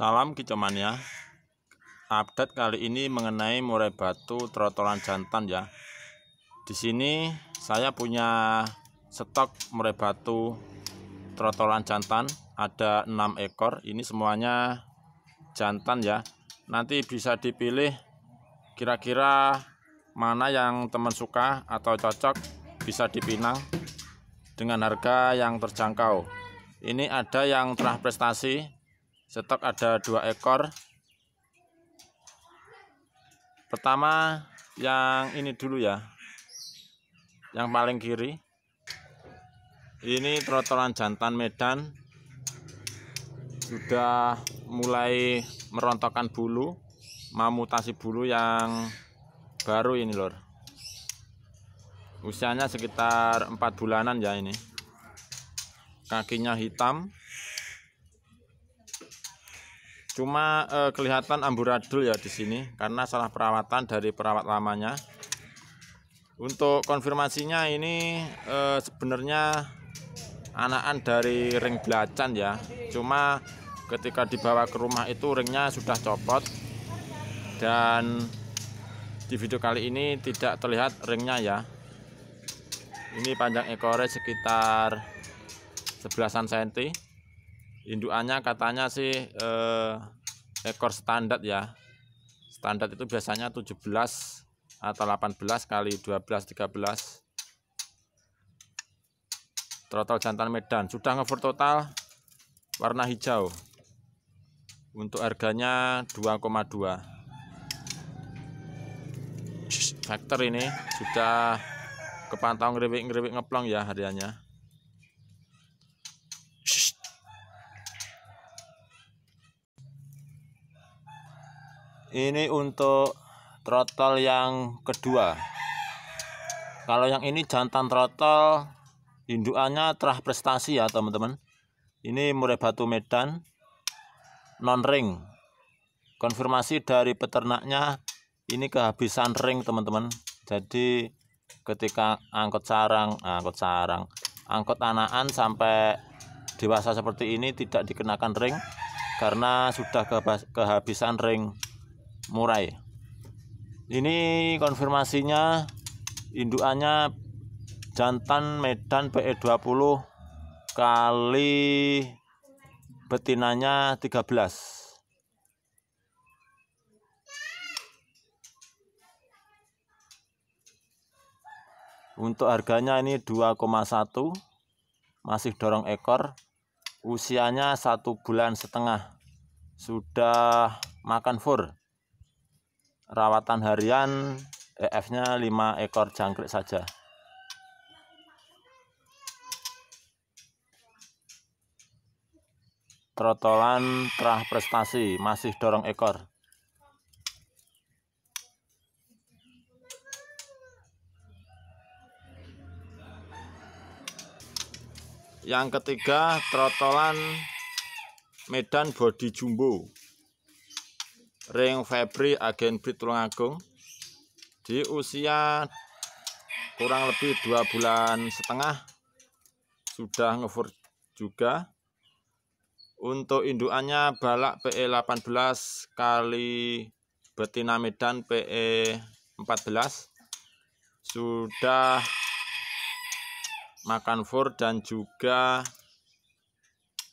Salam kicomania. Ya. Update kali ini mengenai murai batu trotolan jantan ya. Di sini saya punya stok murai batu trotolan jantan ada 6 ekor. Ini semuanya jantan ya. Nanti bisa dipilih kira-kira mana yang teman suka atau cocok bisa dipinang dengan harga yang terjangkau. Ini ada yang telah prestasi stok ada dua ekor pertama yang ini dulu ya yang paling kiri ini trotolan jantan Medan sudah mulai merontokkan bulu mamutasi bulu yang baru ini lor usianya sekitar empat bulanan ya ini kakinya hitam Cuma eh, kelihatan amburadul ya di sini karena salah perawatan dari perawat lamanya. Untuk konfirmasinya ini eh, sebenarnya anakan dari ring belacan ya. Cuma ketika dibawa ke rumah itu ringnya sudah copot dan di video kali ini tidak terlihat ringnya ya. Ini panjang ekornya sekitar 11 cm induannya katanya sih eh, ekor standar ya standar itu biasanya 17 atau 18 kali 12 13 trotol jantan Medan sudah ngefur total warna hijau untuk harganya 2,2 factor ini sudah kepantau ngeriwik-ngeriwik ngeplong ya hariannya ini untuk trotol yang kedua kalau yang ini jantan trotol indukannya terah prestasi ya teman-teman ini murai batu medan non ring konfirmasi dari peternaknya ini kehabisan ring teman-teman jadi ketika angkut sarang ah, angkut sarang angkut anakan sampai dewasa seperti ini tidak dikenakan ring karena sudah kehabisan ring murai ini konfirmasinya indukannya jantan Medan pe 20 kali betinanya 13 Untuk harganya ini 2,1 Masih dorong ekor Usianya satu bulan setengah Sudah makan fur rawatan harian EF-nya 5 ekor jangkrik saja. Trotolan terah prestasi masih dorong ekor. Yang ketiga, trotolan Medan body jumbo. Ring Febri agen Brit Tulungagung di usia kurang lebih dua bulan setengah sudah ngefur juga untuk induannya balak PE18 kali betina Medan PE14 sudah makan fur dan juga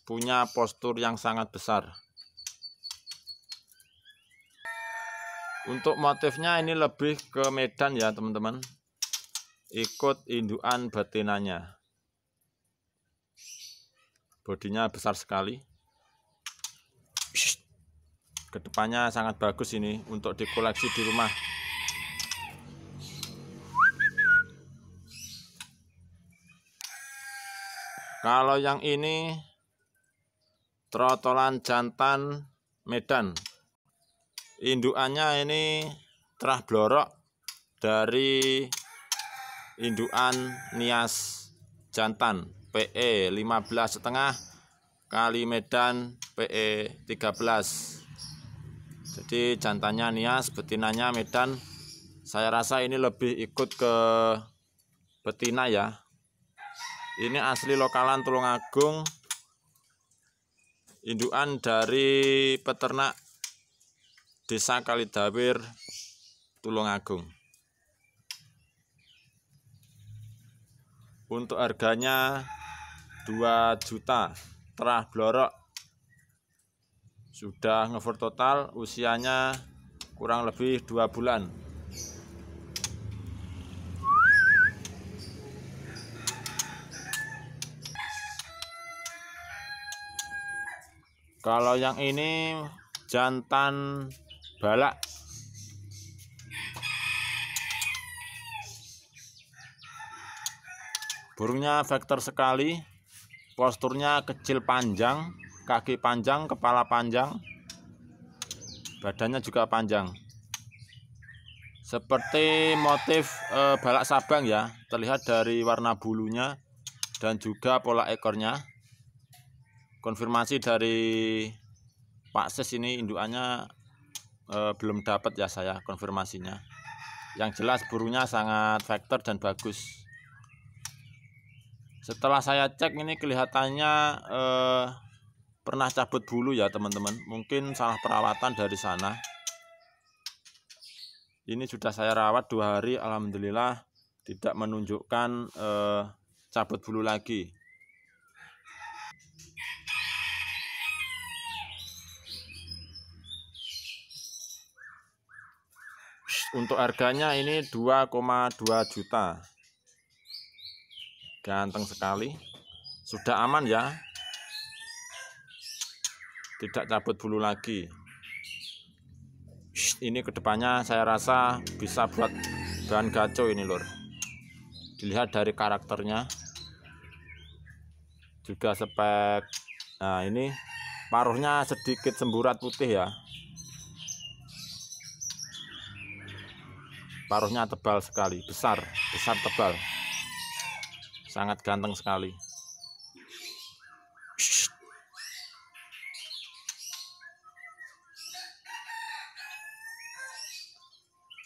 punya postur yang sangat besar Untuk motifnya ini lebih ke Medan ya teman-teman. Ikut induan betinanya. Bodinya besar sekali. Kedepannya sangat bagus ini untuk dikoleksi di rumah. Kalau yang ini trotolan jantan Medan Induannya ini terah blorok dari induan nias jantan PE 15 setengah kali medan PE 13 jadi jantannya nias betinanya medan saya rasa ini lebih ikut ke betina ya ini asli lokalan Tulungagung induan dari peternak Desa Kalidawir Tulungagung. Untuk harganya 2 juta terah blorok sudah ngefur total usianya kurang lebih 2 bulan kalau yang ini jantan balak burungnya vektor sekali posturnya kecil panjang kaki panjang kepala panjang badannya juga panjang seperti motif e, balak sabang ya terlihat dari warna bulunya dan juga pola ekornya konfirmasi dari Pak Ses ini indukannya e, belum dapat ya saya konfirmasinya. Yang jelas burungnya sangat vektor dan bagus. Setelah saya cek ini kelihatannya e, pernah cabut bulu ya teman-teman. Mungkin salah perawatan dari sana. Ini sudah saya rawat dua hari, alhamdulillah tidak menunjukkan e, cabut bulu lagi. Untuk harganya ini 2,2 juta. Ganteng sekali. Sudah aman ya. Tidak cabut bulu lagi. Ini kedepannya saya rasa bisa buat bahan gaco ini lor. Dilihat dari karakternya. Juga spek. Nah ini paruhnya sedikit semburat putih ya. paruhnya tebal sekali besar besar tebal sangat ganteng sekali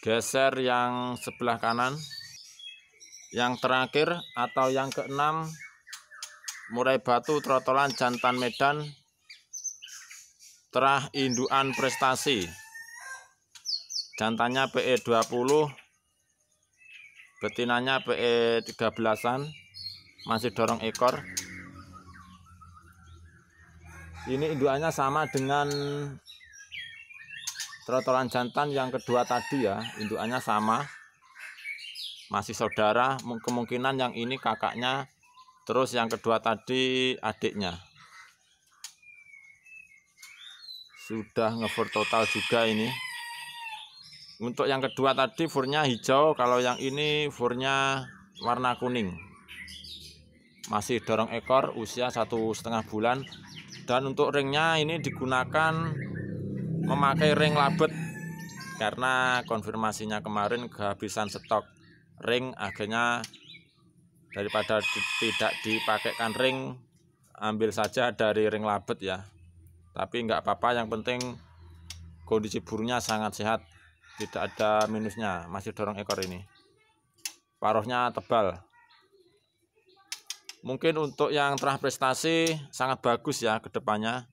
geser yang sebelah kanan yang terakhir atau yang keenam murai batu trotolan jantan medan terah induan prestasi jantannya PE20 betinanya PE13an masih dorong ekor ini induannya sama dengan trotolan jantan yang kedua tadi ya induannya sama masih saudara kemungkinan yang ini kakaknya terus yang kedua tadi adiknya sudah ngefur total juga ini untuk yang kedua tadi furnya hijau, kalau yang ini furnya warna kuning. Masih dorong ekor, usia satu setengah bulan. Dan untuk ringnya ini digunakan memakai ring labet karena konfirmasinya kemarin kehabisan stok ring akhirnya daripada tidak dipakaikan ring ambil saja dari ring labet ya tapi nggak apa-apa yang penting kondisi burungnya sangat sehat tidak ada minusnya masih dorong ekor ini paruhnya tebal mungkin untuk yang terah prestasi sangat bagus ya kedepannya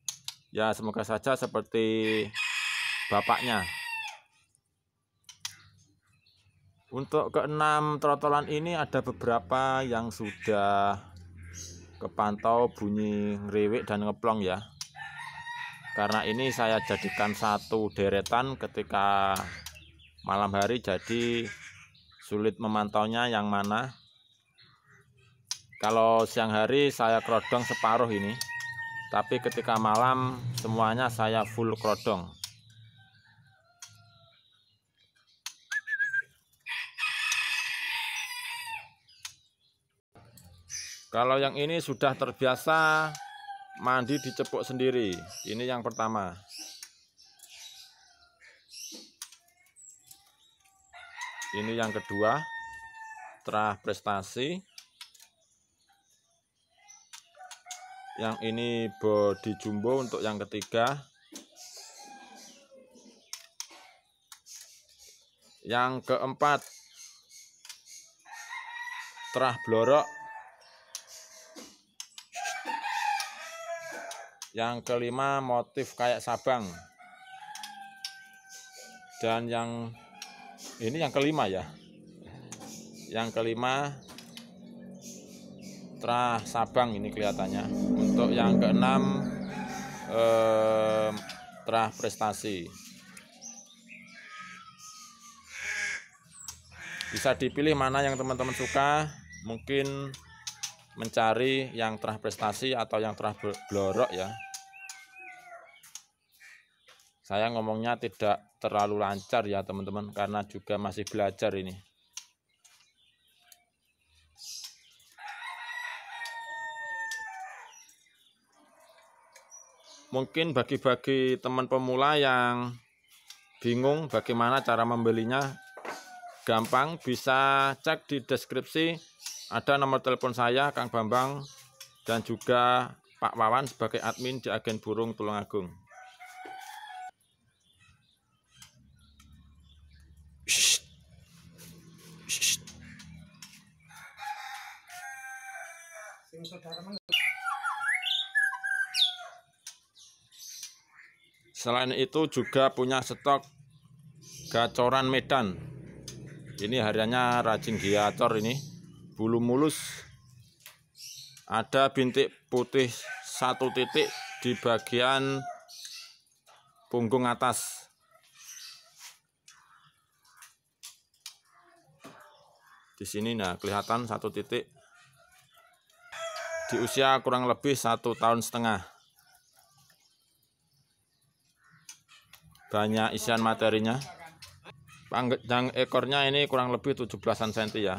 ya semoga saja seperti bapaknya untuk keenam trotolan ini ada beberapa yang sudah kepantau bunyi ngeriwik dan ngeplong ya karena ini saya jadikan satu deretan ketika malam hari jadi sulit memantaunya yang mana kalau siang hari saya kerodong separuh ini tapi ketika malam semuanya saya full kerodong kalau yang ini sudah terbiasa mandi dicepuk sendiri ini yang pertama Ini yang kedua, terah prestasi. Yang ini body jumbo untuk yang ketiga. Yang keempat, terah blorok. Yang kelima, motif kayak sabang. Dan yang ini yang kelima ya yang kelima terah Sabang ini kelihatannya untuk yang keenam eh, Prestasi bisa dipilih mana yang teman-teman suka mungkin mencari yang terah prestasi atau yang terah blorok ya saya ngomongnya tidak terlalu lancar ya teman-teman karena juga masih belajar ini mungkin bagi-bagi teman pemula yang bingung bagaimana cara membelinya gampang bisa cek di deskripsi ada nomor telepon saya Kang Bambang dan juga Pak Wawan sebagai admin di Agen Burung Tulungagung Selain itu juga punya stok gacoran Medan. Ini harianya rajin giator ini. Bulu mulus. Ada bintik putih satu titik di bagian punggung atas. Di sini nah kelihatan satu titik. Di usia kurang lebih satu tahun setengah. banyak isian materinya yang ekornya ini kurang lebih 17an cm ya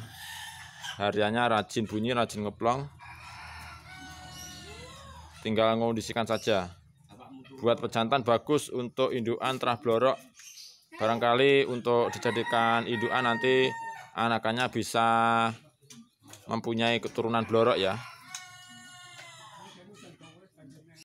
harianya rajin bunyi rajin ngeplong tinggal ngondisikan saja buat pejantan bagus untuk induan terah blorok barangkali untuk dijadikan induan nanti anakannya bisa mempunyai keturunan blorok ya